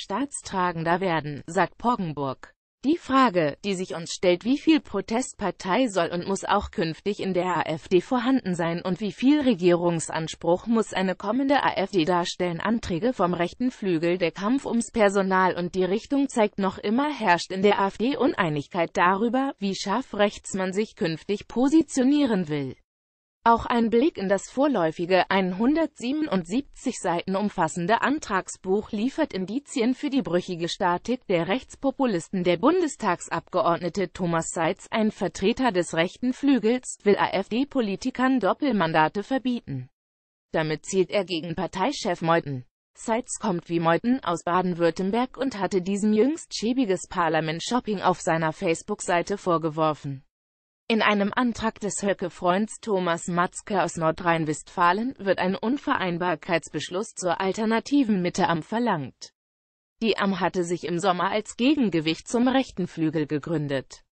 staatstragender werden, sagt Poggenburg. Die Frage, die sich uns stellt, wie viel Protestpartei soll und muss auch künftig in der AfD vorhanden sein und wie viel Regierungsanspruch muss eine kommende AfD darstellen? Anträge vom rechten Flügel, der Kampf ums Personal und die Richtung zeigt noch immer herrscht in der AfD Uneinigkeit darüber, wie scharf rechts man sich künftig positionieren will. Auch ein Blick in das vorläufige 177 Seiten umfassende Antragsbuch liefert Indizien für die brüchige Statik der Rechtspopulisten. Der Bundestagsabgeordnete Thomas Seitz, ein Vertreter des rechten Flügels, will AfD-Politikern Doppelmandate verbieten. Damit zielt er gegen Parteichef Meuthen. Seitz kommt wie Meuthen aus Baden-Württemberg und hatte diesem jüngst schäbiges Parlament-Shopping auf seiner Facebook-Seite vorgeworfen. In einem Antrag des Höcke-Freunds Thomas Matzke aus Nordrhein-Westfalen wird ein Unvereinbarkeitsbeschluss zur alternativen Mitte am verlangt. Die AM hatte sich im Sommer als Gegengewicht zum rechten Flügel gegründet.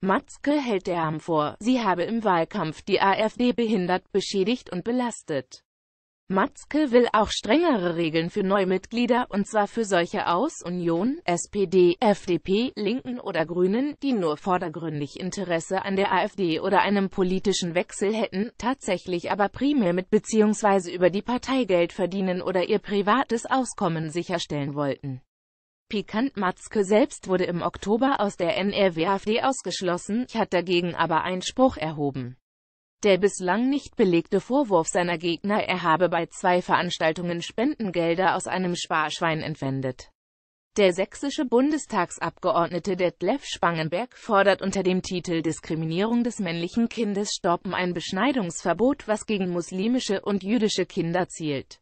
Matzke hält der AM vor, sie habe im Wahlkampf die AfD behindert, beschädigt und belastet. Matzke will auch strengere Regeln für Neumitglieder, und zwar für solche aus Union, SPD, FDP, Linken oder Grünen, die nur vordergründig Interesse an der AfD oder einem politischen Wechsel hätten, tatsächlich aber primär mit bzw. über die Partei Geld verdienen oder ihr privates Auskommen sicherstellen wollten. Pikant Matzke selbst wurde im Oktober aus der NRW-AfD ausgeschlossen, hat dagegen aber Einspruch erhoben. Der bislang nicht belegte Vorwurf seiner Gegner, er habe bei zwei Veranstaltungen Spendengelder aus einem Sparschwein entwendet. Der sächsische Bundestagsabgeordnete Detlef Spangenberg fordert unter dem Titel Diskriminierung des männlichen Kindes stoppen ein Beschneidungsverbot, was gegen muslimische und jüdische Kinder zielt.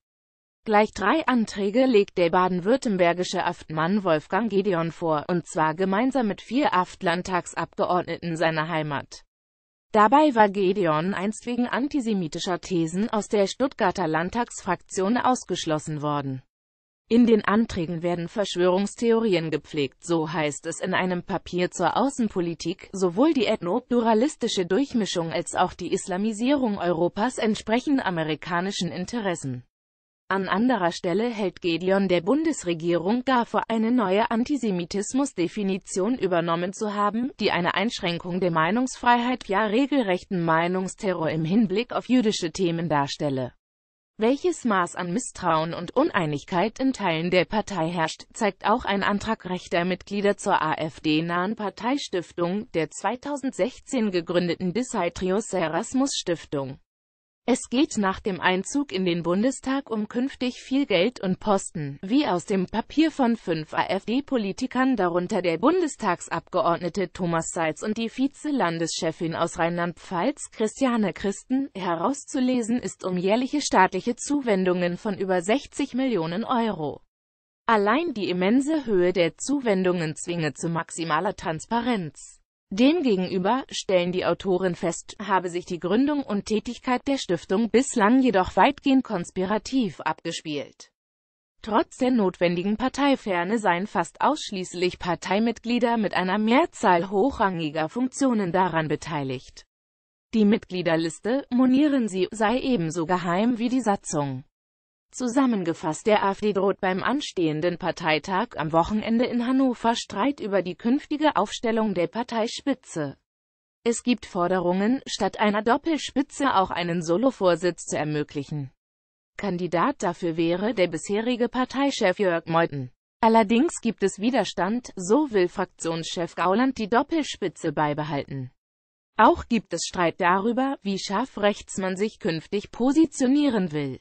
Gleich drei Anträge legt der baden-württembergische Aftmann Wolfgang Gedeon vor, und zwar gemeinsam mit vier Aftlandtagsabgeordneten seiner Heimat. Dabei war Gedeon einst wegen antisemitischer Thesen aus der Stuttgarter Landtagsfraktion ausgeschlossen worden. In den Anträgen werden Verschwörungstheorien gepflegt, so heißt es in einem Papier zur Außenpolitik, sowohl die ethno-pluralistische Durchmischung als auch die Islamisierung Europas entsprechen amerikanischen Interessen. An anderer Stelle hält Gedeon der Bundesregierung gar vor, eine neue Antisemitismusdefinition übernommen zu haben, die eine Einschränkung der Meinungsfreiheit ja regelrechten Meinungsterror im Hinblick auf jüdische Themen darstelle. Welches Maß an Misstrauen und Uneinigkeit in Teilen der Partei herrscht, zeigt auch ein Antrag rechter Mitglieder zur AfD-nahen Parteistiftung, der 2016 gegründeten Disseitrios Erasmus Stiftung. Es geht nach dem Einzug in den Bundestag um künftig viel Geld und Posten, wie aus dem Papier von fünf AfD-Politikern, darunter der Bundestagsabgeordnete Thomas Seitz und die Vize-Landeschefin aus Rheinland-Pfalz, Christiane Christen, herauszulesen ist um jährliche staatliche Zuwendungen von über 60 Millionen Euro. Allein die immense Höhe der Zuwendungen zwinge zu maximaler Transparenz. Demgegenüber, stellen die Autoren fest, habe sich die Gründung und Tätigkeit der Stiftung bislang jedoch weitgehend konspirativ abgespielt. Trotz der notwendigen Parteiferne seien fast ausschließlich Parteimitglieder mit einer Mehrzahl hochrangiger Funktionen daran beteiligt. Die Mitgliederliste, monieren sie, sei ebenso geheim wie die Satzung. Zusammengefasst der AfD droht beim anstehenden Parteitag am Wochenende in Hannover Streit über die künftige Aufstellung der Parteispitze. Es gibt Forderungen, statt einer Doppelspitze auch einen Solo-Vorsitz zu ermöglichen. Kandidat dafür wäre der bisherige Parteichef Jörg Meuthen. Allerdings gibt es Widerstand, so will Fraktionschef Gauland die Doppelspitze beibehalten. Auch gibt es Streit darüber, wie scharf rechts man sich künftig positionieren will.